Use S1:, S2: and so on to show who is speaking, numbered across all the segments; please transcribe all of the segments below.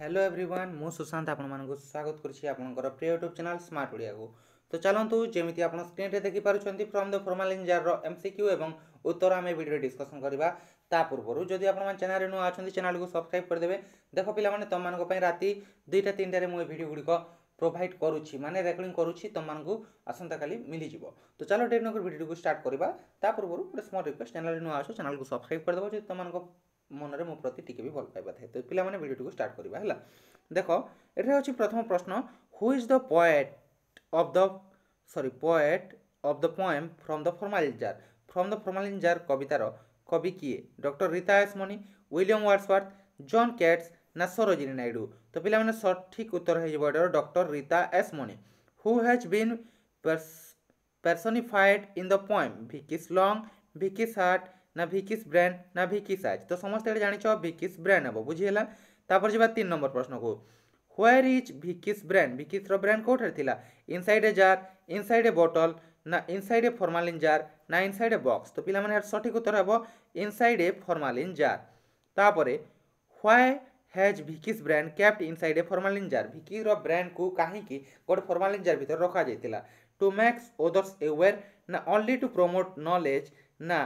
S1: Hello everyone মু সুশান্ত আপনার স্বাগত করছি আপনার প্রিয় ইউট্যুব চ্যানেল স্মার্ট ওড়িয়াকু তো চালু যেমি আপনার স্ক্রিনে দেখিপারুচ্ছেন from the formalin jar MCQ এবং উত্তর আমি ভিডিও ডিসকসন করা তা পূর্বর যদি আপনার চ্যানেল নূ আছেন চ্যানেলকে সবসক্রাইব করেদেবে দেখ পিলামানে তোমাদের রাতে দুইটা তিনটায় মু এই ভিডিও গুড়ি প্রোভাইড করুছি মানে রেকর্ডিং করুছি তোমাকে আসন্তকালি মিলিযোগ তো চলো ডেট নগর ভিডিওটি স্টার্ট করা তা পূর্ব গোটে স্মল রিকোয়েস্ট চ্যানেল নূ আছো চ্যানেলকে সবসক্রাইব করেদেব যদি তোমার ମନରେ ମୋ ପ୍ରତି ଟିକେ ବି ଭଲ ପାଇବା ଥାଏ ତ ପିଲାମାନେ ଭିଡ଼ିଓଟିକୁ ଷ୍ଟାର୍ଟ କରିବା ହେଲା ଦେଖ ଏଠାରେ ଅଛି ପ୍ରଥମ ପ୍ରଶ୍ନ who is the poet of the sorry poet of the poem from the formalizer from the formalizer କବିତାର କବି କିଏ doctor Rita S Mani William Wordsworth John Keats ନା ସରୋଜିନୀ ନାଇଡ଼ୁ ତ ପିଲାମାନେ ସଠିକ୍ ଉତ୍ତର ହୋଇଯିବ ଏଟାର ଡକ୍ଟର ରୀତା ଏସ୍ ଏସ୍ମନି who has been personified in the poem Vicky's long Vicky's heart না ଭିକିସ୍ ବ୍ରାଣ୍ଡ ନା ଭିକି ସାଇଜ୍ ତ ସମସ୍ତେ ଏଇଟା ଜାଣିଛ ଭିକିସ୍ ବ୍ରାଣ୍ଡ ହେବ ବୁଝିହେଲା ତାପରେ ଯିବା ତିନି ନମ୍ବର ପ୍ରଶ୍ନକୁ হোয়ার ইজ ভিকিস ব্র্যান্ড ভিকিসর ব্র্যান্ড কোথায় লা inside a jar inside a bottle না ইনসাইড এ ফর্মালিন জার না ইনসাইড এ বক্স তো পিলা মানে সঠিক উত্তর হব ইনসাইড এ ফর্মালিন জার তাপরে why has Vicky's brain kept inside a formalin jar ভিকির ব্র্যান্ড কু কাহিকি গোটে ফর্মালিন জার ভিতরে রখা যাইতিলা টু ম্যাক্স ওদর্স এওয়ার না অনলি টু প্রমোট নলেজ না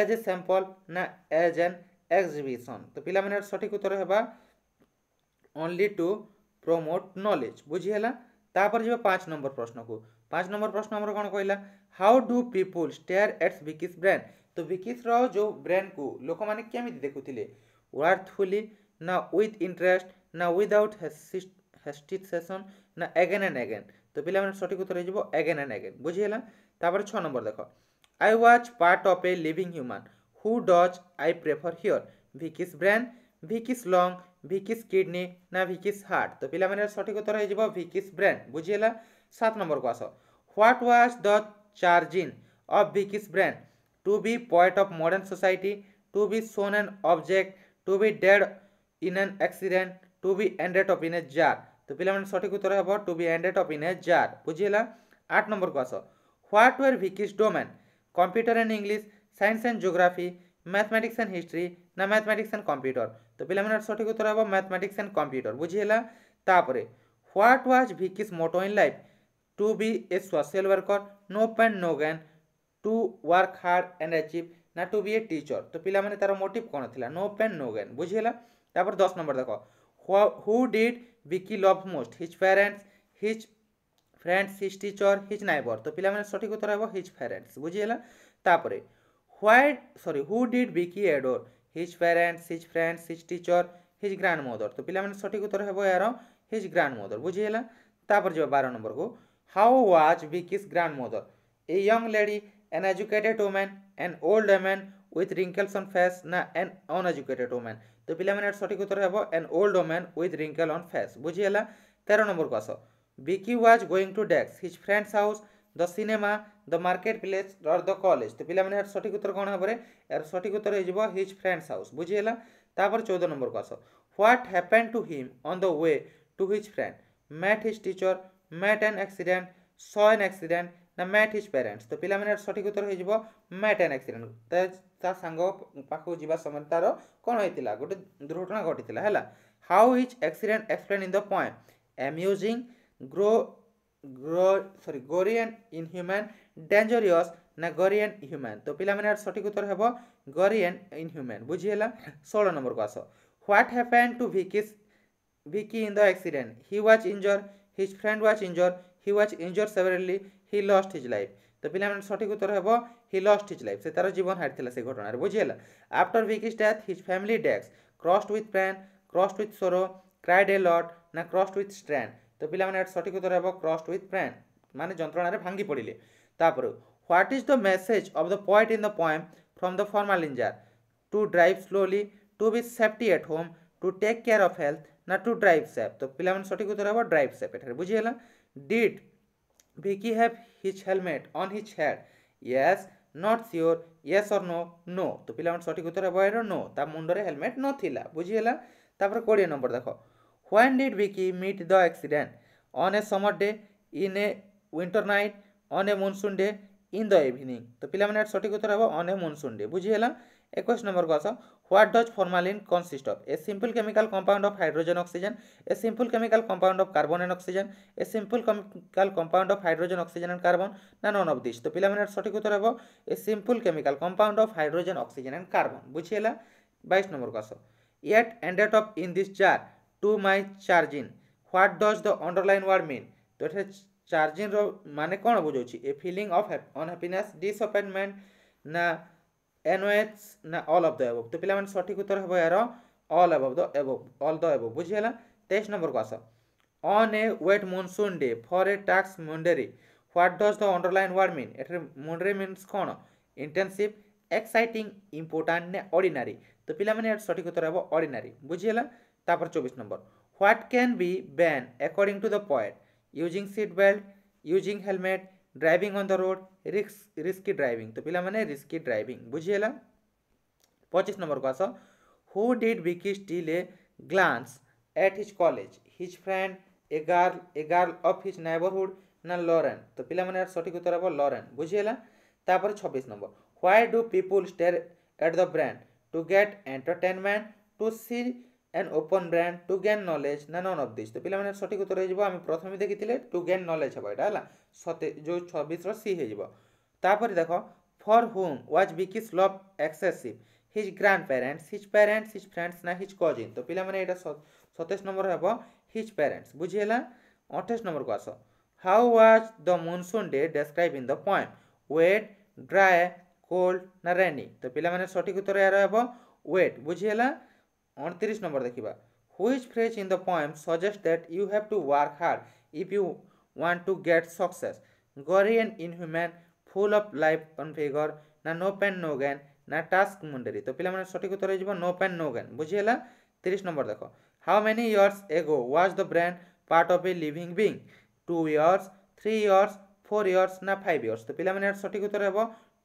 S1: এজ এ স্যাম্পল না এজ অ্যান এক্সিবিশন তো ପିଲାମାନେ ସଠିକ ଉତ୍ତର ହେବା ଓନ୍ଲି ଟୁ ପ୍ରମୋଟ୍ ନଲେଜ୍ ବୁଝିହେଲା ତାପରେ ଯିବା ପାଞ୍ଚ ନମ୍ବର ପ୍ରଶ୍ନକୁ ପାଞ୍ଚ ନମ୍ବର ପ୍ରଶ୍ନ ଆମର କ'ଣ କହିଲା how do people stare at Vicky's brain ତ ବିକିସ୍ର ଯେଉଁ ବ୍ରେନ୍କୁ ଲୋକମାନେ କେମିତି ଦେଖୁଥିଲେ ୱାର୍ଥଫୁଲି ନା ୱିଥ୍ ଇଣ୍ଟରେଷ୍ଟ ନା ୱିଦାଉଟ୍ ହେଷ୍ଟିସେସନ୍ ନା ଏଗେନ୍ ଆଣ୍ଡ ଏଗେନ୍ ତ ପିଲାମାନେ ସଠିକ ଉତ୍ତର ହେଇଯିବ ଏଗେନ୍ ଆଣ୍ଡ ଏଗେନ୍ ବୁଝିହେଲା ତାପରେ ଛଅ ନମ୍ବର ଦେଖ I was part of a living human. Who does I prefer here? Vicky's brain, Vicky's lung, Vicky's kidney, ना Vicky's heart. तो पिलाମାନେ सठिक उत्तर ହେଇଯିବ Vicky's brain. ବୁଝିହେଲା 7 नंबर को आसो. What was the charging of Vicky's brain? To be poet of modern society, to be shown an object, to be dead in an accident, to be ended up in a jar. तो पिलाମାନେ सठिक उत्तर ହେବ to be ended up in a jar. ବୁଝିହେଲା 8 number को आसो. What were Vicky's domain? Computer and English science and geography mathematics and history না mathematics and computer তো পিলামানের সঠিক উত্তর হব ম্যাথমেটিক্স অ্যান্ড কম্পিউটর বুঝিলা তাপরে what was Vicky's motto in life to be a social worker no pain no gain to work hard and achieve না to be a teacher তো পিলামানে তার মোটিভ কোণ লা নো প্যান নো জ্ঞান বুঝিলা তারপর দশ নম্বর দেখ who did Vicky love most his parents his friends his teacher his neighbour তো পিলামানে সঠিক উত্তর হব হিজ প্যারেন্টস বুঝিগলা তাপরে why sorry who did Vicky adore his parents his friends his teacher his grandmother তো পিলামানে সঠিক উত্তর হব এর হিজ গ্রান্ড মদর বুঝিগলা তাপরে যাব বার নম্বর কু how was Vicky's grandmother a young lady an educated woman an old woman with wrinkles on face না an uneducated woman তো পিলামানে সঠিক উত্তর হব an old woman with wrinkle on face বুঝি হেলা 13 নম্বর কো আসো विकी वाज गोइंग टू डेक्स his friend's house the cinema the market place और द कलेज तो पिला यार सठिक उत्तर कौन हे यार सठिक उत्तर हो हिज फ्रेंड्स हाउस बुझीगला तापर चौदह नंबर को आस what happen to him on the way to his friend met his teacher met an accident स एन एक्सीडेंट ना मैट हिज पेरेन्ट्स तो पिला यार सठिक उत्तर हो मैट एन एक्सीडेंट ता सांग पाखु जावा समय तार कौन होता गोटे दुर्घटना घटी है how his accident explain in the point amusing grow grow sorry gory and inhuman dangerous না গরিয়ান হ্যুম্যান তো পিলামানে আর সঠিক উত্তর হব গরিয়ান ইনহ্যুম্যান বুঝিগেলা ষোল নম্বরক আস what happen to Vicky's Vicky in the accident he was injure his friend was injure he was injure severely he lost his life তো পিলামানে সঠিক উত্তর হব হি লস্ট হিজ লাইফ সে তার জীবন হারিলা সেই ঘটনার বুঝিগেলা after Vicky's death his family ডেক্স crushed with pain crushed with sorrow cried a lot না ক্রসড উইথ স্ট্রেন্থ ତ ପିଲାମାନେ ଏହାର ସଠିକ୍ ଉତ୍ତର ହେବ କ୍ରସ୍ଡ ୱିଥ୍ ପ୍ୟାନ୍ ମାନେ ଯନ୍ତ୍ରଣାରେ ଭାଙ୍ଗି ପଡ଼ିଲେ ତାପରେ what is the message of the poet in the poem from the formalin jar to drive slowly to be safety at home to take care of health ନା ଟୁ ଡ୍ରାଇଭ୍ ସେଫ୍ ତ ପିଲାମାନେ ସଠିକ୍ ଉତ୍ତର ହେବ ଡ୍ରାଇଭ୍ ସେଫ୍ ଏଠାରେ ବୁଝିହେଲା did Vicky have his helmet on his head yes not sure yes or no no ତ ପିଲାମାନେ ସଠିକ୍ ଉତ୍ତର ହେବ ଏହାର ନୋ ତା ମୁଣ୍ଡରେ ହେଲମେଟ୍ ନଥିଲା ବୁଝିହେଲା ତାପରେ କୋଡ଼ିଏ ନମ୍ବର ଦେଖ When did Vicky meet the accident? On a summer day, in a winter night, on a monsoon day, in the evening তো পিলামানে এর সঠিক উত্তর হব অন এ মনসুন ডে বুঝি হলাম একুশ নম্বর আস what does formalin consist of a simple chemical compound of hydrogen oxygen a simple chemical compound of carbon and oxygen a simple chemical compound of hydrogen oxygen and carbon না none of this তো পিলামানে এর সঠিক উত্তর হব a simple chemical compound of hydrogen oxygen and carbon বুঝি হলা বাইশ নম্বর আস yet ended of in this jar to my chagrin what does the underline word mean ତ ଏଠାରେ ଚାର୍ଜିଂର ମାନେ କ'ଣ ବୁଝାଉଛି ଏ ଫିଲିଂ ଅଫ୍ ଅନହ୍ୟାପିନେସ୍ ଡିସଆପଏଣ୍ଟମେଣ୍ଟ ନା ଏନ୍ଓଏଚ୍ ନା ଅଲ୍ ଅଫ୍ ଦ ଏଭବ୍ ତ ପିଲାମାନେ ସଠିକ୍ ଉତ୍ତର ହେବ ଏହାର all above the above all the above ବୁଝିହେଲା ତେଇଶ ନମ୍ବରକୁ ଆସ on a wet monsoon day for a ଟାକ୍ସ mundane what does the underline word mean ଏଠାରେ ମୁଣ୍ଡେରୀ ମିନ୍ସ କ'ଣ ଇଣ୍ଟର୍ନସିପ୍ ଏକ୍ସାଇଟିଂ ଇମ୍ପୋର୍ଟାଣ୍ଟ ନା ଅର୍ଡ଼ିନାରୀ ତ ପିଲାମାନେ ଏହାର ସଠିକ୍ ଉତ୍ତର ହେବ ଅର୍ଡ଼ିନାରୀ ବୁଝିହେଲା তারপর চব্বিশ নম্বর what can be ban according to the point using seat belt using helmet driving on the road রিক্স রিস্কি ড্রাইভিং তো পিলামানে রিস্কি ড্রাইভিং বুঝিলা পঁচিশ নম্বরକୁ ଆସ who did Vicky steal a glance at his college his friend a girl a girl of his neighbourhood ନା Lauren ତ ପିଲାମାନେ ଏହାର ସଠିକ୍ ଉତ୍ତର ହେବ ଲରେନ୍ ବୁଝିହେଲା ତାପରେ ଛବିଶ number why do people stare at the brain to get entertainment to see and open brain to gain knowledge ନା ନନ୍ ଅଫ୍ ଦିସ୍ ତ ପିଲାମାନେ ସଠିକ୍ ଉତ୍ତର ହେଇଯିବ ଆମେ ପ୍ରଥମେ ଦେଖିଥିଲେ ଟୁ ଗେନ୍ ନଲେଜ୍ ହେବ ଏଇଟା ହେଲା ସତେ ଯେଉଁ ଛବିଶର ସି ହେଇଯିବ ତାପରେ ଦେଖ for whom was Vicky's love excessive his grandparents his parents his friends ନା ହିଜ୍ କଜିନ୍ ତ ପିଲାମାନେ ଏଇଟା ସତେଇଶ ନମ୍ବର ହେବ ହିଜ୍ ପ୍ୟାରେଣ୍ଟସ୍ ବୁଝିହେଲା ଅଠେଇଶ ନମ୍ବରକୁ ଆସ how was the monsoon day describe in the poem wet dry cold ନା ରେନି ତ ପିଲାମାନେ ସଠିକ୍ ଉତ୍ତର ଏହାର ହେବ ୱେଟ୍ ବୁଝିହେଲା ଅଣତିରିଶ ନମ୍ବର ଦେଖିବା which phrase in the poem suggest that you have to work hard if you want to get success gory and inhuman full of life on figure ନା ନୋ ପେନ୍ ନୋ ଗେନ୍ ନା task ମୁଣ୍ଡେରୀ ତ ପିଲାମାନେ ସଠିକ୍ ଉତ୍ତର ହେଇଯିବ no pain no gain ବୁଝିହେଲା ତିରିଶ ନମ୍ବର ଦେଖ how many years ago was the brain part of a living being two years three years four years না ফাইভ ইয়ার্স তো পিলামানে সঠিক উত্তর হব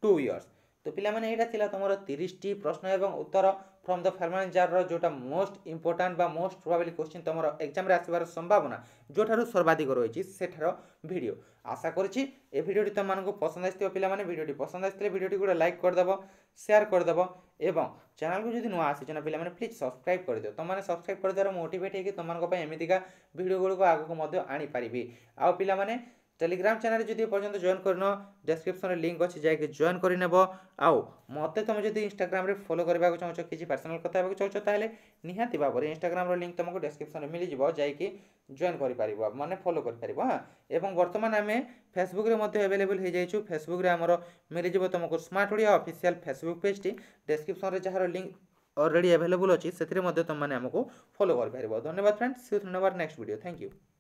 S1: টু ইয়ার্স তো ପିଲାମାନେ ଏଇଟା ଥିଲା ତୁମର ତିରିଶଟି ପ୍ରଶ୍ନ ଏବଂ ଉତ୍ତର ଫ୍ରମ୍ ଦ ଫର୍ମାନ୍ ଜାର୍ର ଯେଉଁଟା ମୋଷ୍ଟ ଇମ୍ପୋର୍ଟାଣ୍ଟ ବା ମୋଷ୍ଟ ପ୍ରୋବାବିଲି କ୍ୱେଶ୍ଚିନ୍ ତୁମର ଏକ୍ଜାମ୍ରେ ଆସିବାର ସମ୍ଭାବନା ଯେଉଁଠାରୁ ସର୍ବାଧିକ ରହିଛି ସେଠାର ଭିଡ଼ିଓ ଆଶା କରିଛି ଏ ଭିଡ଼ିଓଟି ତୁମମାନଙ୍କୁ ପସନ୍ଦ ଆସିଥିବ ପିଲାମାନେ ଭିଡ଼ିଓଟି ପସନ୍ଦ ଆସିଥିଲେ ଭିଡ଼ିଓଟି ଗୋଟେ ଲାଇକ୍ କରିଦେବ ସେୟାର କରିଦେବ ଏବଂ ଚ୍ୟାନେଲକୁ ଯଦି ନୂଆ ଆସିଛ ନା ପିଲାମାନେ ପ୍ଲିଜ୍ ସବସ୍କ୍ରାଇବ୍ କରିଦିଅ ତୁମମାନେ ସବସ୍କ୍ରାଇବ୍ କରିଦେବାର ମୋଟିଭେଟ୍ ହେଇକି ତୁମମାନଙ୍କ ପାଇଁ ଏମିତିକା ଭିଡ଼ିଓ ଗୁଡ଼ିକୁ ଆଗକୁ ମଧ୍ୟ ଆଣିପାରିବି ଆଉ ପିଲାମାନେ ଟେଲିଗ୍ରାମ ଚ୍ୟାନେଲ ଯଦି ଏପର୍ଯ୍ୟନ୍ତ ଜଏନ୍ କରିନ ଡେସ୍କ୍ରିପ୍ସନରେ ଲିଙ୍କ୍ ଅଛି ଯାଇକି ଜଏନ୍ କରିନେବ ଆଉ ମୋତେ ତୁମେ ଯଦି ଇନଷ୍ଟାଗ୍ରାମରେ ଫଲୋ କରିବାକୁ ଚାହୁଁଛ କିଛି ପର୍ସନାଲ୍ କଥା ହେବାକୁ ଚାହୁଁଛ ତାହେଲେ ନିହାତି ଭାବରେ ଇନଷ୍ଟାଗ୍ରାମର ଲିଙ୍କ୍ ତୁମକୁ ଡେସ୍କ୍ରିପ୍ସନରେ ମିଳିଯିବ ଯାଇକି ଜଏନ୍ କରିପାରିବ ମାନେ ଫଲୋ କରିପାରିବ ହଁ ଏବଂ ବର୍ତ୍ତମାନ ଆମେ ଫେସବୁକରେ ମଧ୍ୟ ଆଭେଲେବୁଲ୍ ହୋଇଯାଇଛୁ ଫେସବୁକରେ ଆମର ମିଳିଯିବ ତୁମକୁ ସ୍ମାର୍ଟ ଓଡ଼ିଆ ଅଫିସିଆଲ୍ ଫେସବୁକ୍ ପେଜ୍ଟି ଡେସ୍କ୍ରିପ୍ସନରେ ଯାହାର ଲିଙ୍କ୍ ଅଲରେଡ଼ି ଆଭେଲେବୁଲ୍ ଅଛି ସେଥିରେ ମଧ୍ୟ ତୁମମାନେ ଆମକୁ ଫଲୋ କରିପାରିବ ଧନ୍ୟବାଦ ଫ୍ରେଣ୍ଡ ସି ଧନ୍ୟବାଦ ନେକ୍ସଟ ଭିଡ଼ିଓ ଥ୍ୟାଙ୍କ ୟୁ